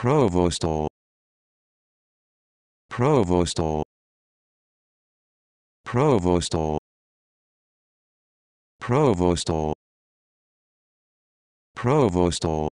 Provostal Provostal Provostal Provostal Provostal